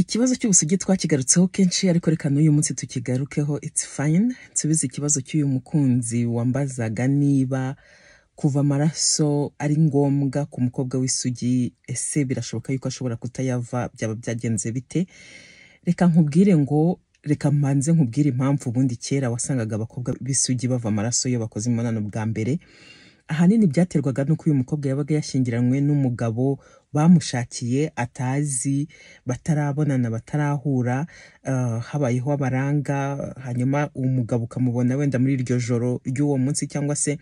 ikibazo cy'ubusugi twakigarutseho kenshi ariko reka n'uyu munsi tukigarukeho it's fine nsubize ikibazo cy'uyu mukunzi wambazaga niba kuva amaraso ari ngombwa ku mukobwa w'isugi ese birashoboka yuko ashobora kutayava byaba byagenze bite reka nkubwire ngo reka mbanze nkubwire impamvu ubundi kera wasangaga abakobwa b'isugi bava amaraso iyo bakoze imibonano bwa mbere ahanini byaterwaga n'uko uyu mukobwa yabaga yashyingiranywe n'umugabo bamushakiye atazi batarabonana batarahura eh, habayeho abaranga hanyuma umugabo ukamubona wenda muri iryo joro ry'uwo munsi cyangwa se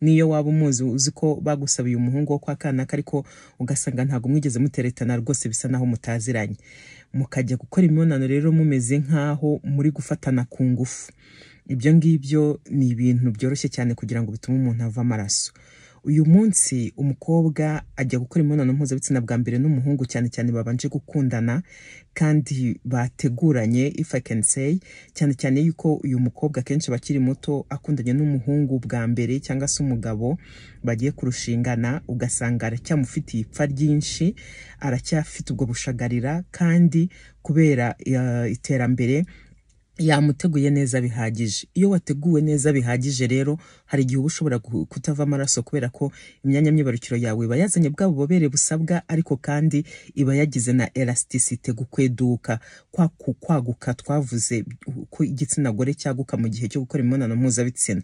niyo waba umuzi uzi ko bagusabiye umuhungu wo kwa kanaka ariko ugasanga ntabwo mwigeze muteretana rwose bisa naho mutaziranye mukajya gukora imibonano rero mumeze nk'aho muri gufatana ku ngufu ibyo ngibyo ni ibintu byoroshye cyane kugira ngo bitume umuntu ava amaraso uyu munsi umukobwa ajya gukora imibonano mpuzabitsina bwa mbere n'umuhungu cyane cyane babanje gukundana kandi bateguranye if I can say cyane cyane yuko uyu mukobwa akenshi bakiri muto akundanye n'umuhungu bwa mbere cyangwa se umugabo bagiye kurushingana ugasanga aracyamufitiye ipfa ryinshi aracyafite ubwo bushagarira kandi kubera uh, iterambere yamuteguye neza bihagije iyo wateguwe neza bihagije rero hari igihe uba ushobora kutava amaraso kubera ko imyanya myibarukiro yawe iba yazanye bwa bubobere busabwa ariko kandi iba yagize na elasticite gukweduka kwaguka twavuze ko igitsina gore cyaguka mu gihe cyo gukora imibonano mpuzabitsina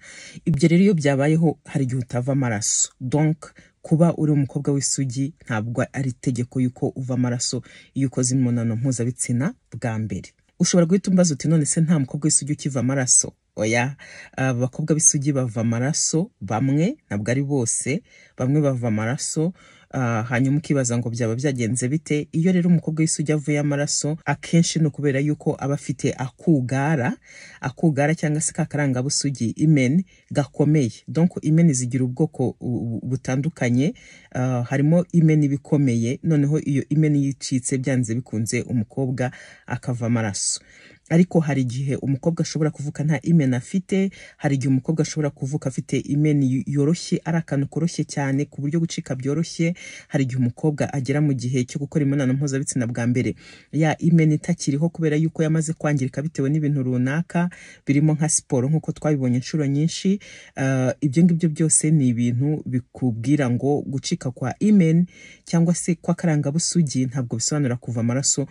ibyo rero iyo byabayeho hari igihe utava amaraso donc kuba uri umukobwa w'isugi ntabwo ari itegeko y'uko uva amaraso iyo ukoze imibonano mpuzabitsina bwa mbere ushobora guhita umbaza uti none se nta mukobwa w'isugi ukiva amaraso oya abakobwa b'isugi bava amaraso bamwe ntabwo ari bose bamwe bava amaraso ah, hanyuma ukibaza ngo byaba byagenze bite iyo rero umukobwa w'isugi avuye amaraso akenshi ni ukubera yuko aba afite akugara akugara cyangwa se ka karangabusugi imeni gakomeye donko imeni zigira ubwoko butandukanye ah, harimo imeni bikomeye noneho iyo imeni yicitse byanze bikunze umukobwa akava amaraso ariko hari igihe umukobwa ashobora kuvuka nta imeni afite hari igihe umukobwa ashobora kuvuka afite imeni yoroshye ari akantu koroshye cyane ku buryo gucika byoroshye hari igihe umukobwa agera mu gihe cyo gukora imibonano mpuzabitsina bwa mbere ya imeni itakiriho kubera yuko yamaze kwangirika bitewe n'ibintu runaka birimo nka siporo nk'uko twabibonye inshuro nyinshi eh, ibyo ngibyo byose ni ibintu bikubwira ngo gucika kwa imeni cyangwa se kw'akarangabusugi ntabwo bisobanura kuva amaraso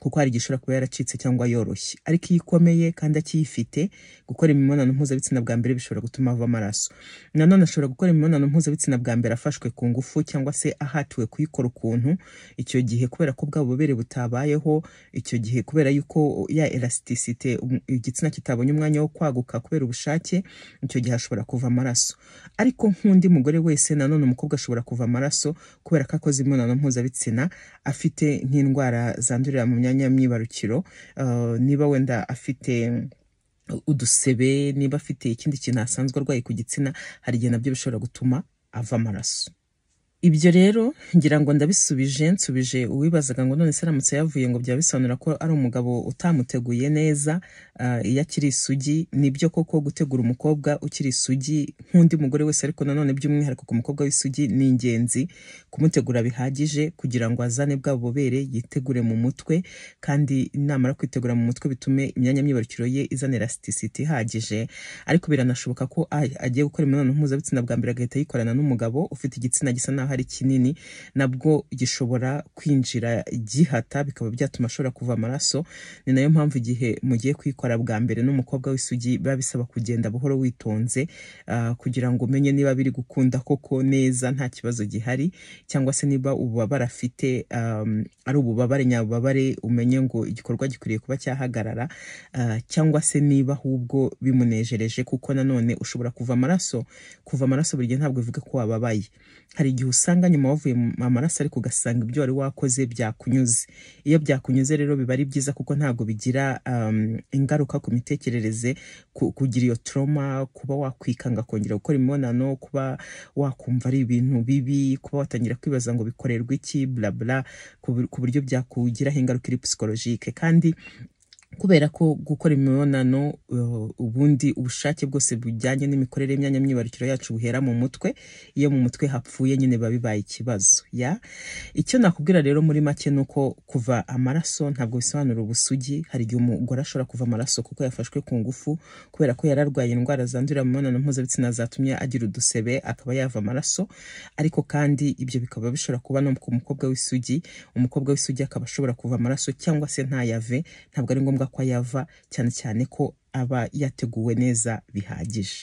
kuko hari igishobora kuba yaracitse cyangwa yoroshye ariko iyo ikomeye kandi akiyifite gukora imibonano mpuzabitsina bwa mbere bishobora gutuma ava amaraso nanone ashobora gukora imibonano mpuzabitsina bwa mbere afashwe ku ngufu cyangwa se ahatiwe kuyikora ukuntu icyo gihe kubera ko bwa bubere butabayeho icyo gihe kubera yuko ya elasticite um, igitsina kitabonye umwanya wo kwaguka kubera ubushake icyo gihe ashobora kuva amaraso ariko nk'undi mugore wese nanone umukobwa ashobora kuva amaraso kubera ko akoze imibonano mpuzabitsina afite nk'indwara zandurira mu myanya myanya y'imyibarukiro uh, niba wenda afite udusebe niba afite ikindi kintu asanzwe arwaye ku gitsina hari igihe nabyo bishobora gutuma ava amaraso ibyo rero ngira ngo ndabisubije nsubije uwibazaga ngo none se aramutse yavuye ngo byaba ko ari umugabo utamuteguye neza ah, iyo akiri isugi nibyo koko gutegura umukobwa ukiri isugi nk'undi mugore wese ariko nanone by'umwihariko ku mukobwa w'isugi ni ingenzi kumutegura bihagije kugira ngo azane bwa bubere yitegure mu mutwe kandi inama yo kwitegura mu mutwe bitume imyanya myibarukiro ye izana elasticity ihagije ariko biranashoboka ko agiye gukora imibonano mpuzabitsina bwa mbere agahita ayikorana n'umugabo ufite igitsina gisa naho isaha ari kinini nabwo gishobora kwinjira gihata bikaba byatuma ashobora kuva amaraso ni nayo mpamvu igihe mugiye kwikora bwa mbere n'umukobwa w'isugi biba bisaba kugenda buhoro witonze ah, kugira ngo umenye niba biri gukunda koko neza nta kibazo gihari cyangwa se niba ububabare afite ari ububabare nyabubabare umenye ngo igikorwa gikwiriye kuba cyahagarara ah, cyangwa se niba ahubwo bimunejereje kuko nanone ushobora kuva amaraso kuva amaraso buri gihe ntabwo bivuga ko wababaye hari igihe usanga nyuma wavuye amaraso ariko ugasanga ibyo wari wakoze byakunyuze iyo byakunyuze rero biba ari byiza kuko ntabwo bigira um, ingaruka ku mitekerereze kugira iyo toroma kuba wakwikanga kongera gukora imibonano kuba wakumva ari ibintu bibi kuba watangira kwibaza ngo bikorerwa iki bla bla ku buryo byakugiraho ingaruka iri psikologike kandi kubera ko gukora imibonano uh, ubundi ubushake bwose bujyanye n'imikorere y'imyanya myibarukiro yacu buhera mu mutwe iyo mu mutwe hapfuye nyine biba bibaye ikibazo ya icyo nakubwira rero muri make ni uko kuva amaraso ntabwo bisobanura ubusugi hari igihe umugore ashobora kuva amaraso kuko yafashwe ku ngufu kubera ko yararwaye indwara zandurira mu mibonano mpuzabitsina zatumye agira udusebe akaba yava amaraso ariko kandi ibyo bikaba bishobora kuba no ku mukobwa w'isugi umukobwa w'isugi akaba ashobora kuva amaraso cyangwa se ntayave ntabwo ari ngombwa ko ayava cyane cyane ko aba yateguwe neza bihagije